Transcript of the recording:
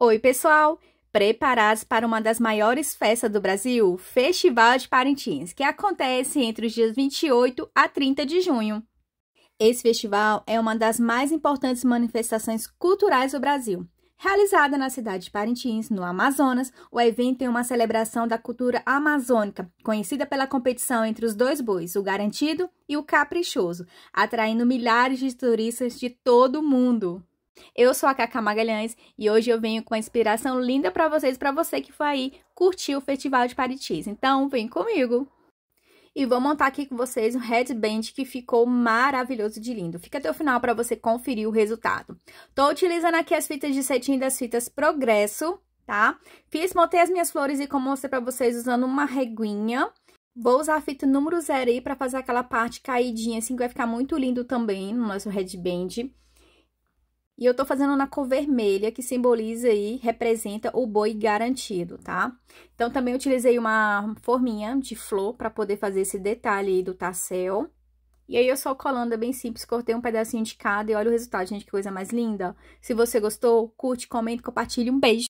Oi, pessoal! Preparados para uma das maiores festas do Brasil, o Festival de Parintins, que acontece entre os dias 28 a 30 de junho. Esse festival é uma das mais importantes manifestações culturais do Brasil. Realizada na cidade de Parintins, no Amazonas, o evento é uma celebração da cultura amazônica, conhecida pela competição entre os dois bois, o garantido e o caprichoso, atraindo milhares de turistas de todo o mundo. Eu sou a Cacá Magalhães e hoje eu venho com uma inspiração linda para vocês, para você que foi aí curtir o Festival de Paritis. Então, vem comigo! E vou montar aqui com vocês um headband que ficou maravilhoso de lindo. Fica até o final para você conferir o resultado. Tô utilizando aqui as fitas de cetim das fitas Progresso, tá? Fiz, montei as minhas flores e como mostrei para vocês usando uma reguinha. Vou usar a fita número zero aí para fazer aquela parte caidinha, assim, que vai ficar muito lindo também no nosso headband. E eu tô fazendo na cor vermelha, que simboliza e representa o boi garantido, tá? Então, também utilizei uma forminha de flor para poder fazer esse detalhe aí do tassel. E aí, eu só colando, é bem simples, cortei um pedacinho de cada e olha o resultado, gente, que coisa mais linda. Se você gostou, curte, comenta, compartilhe um beijo!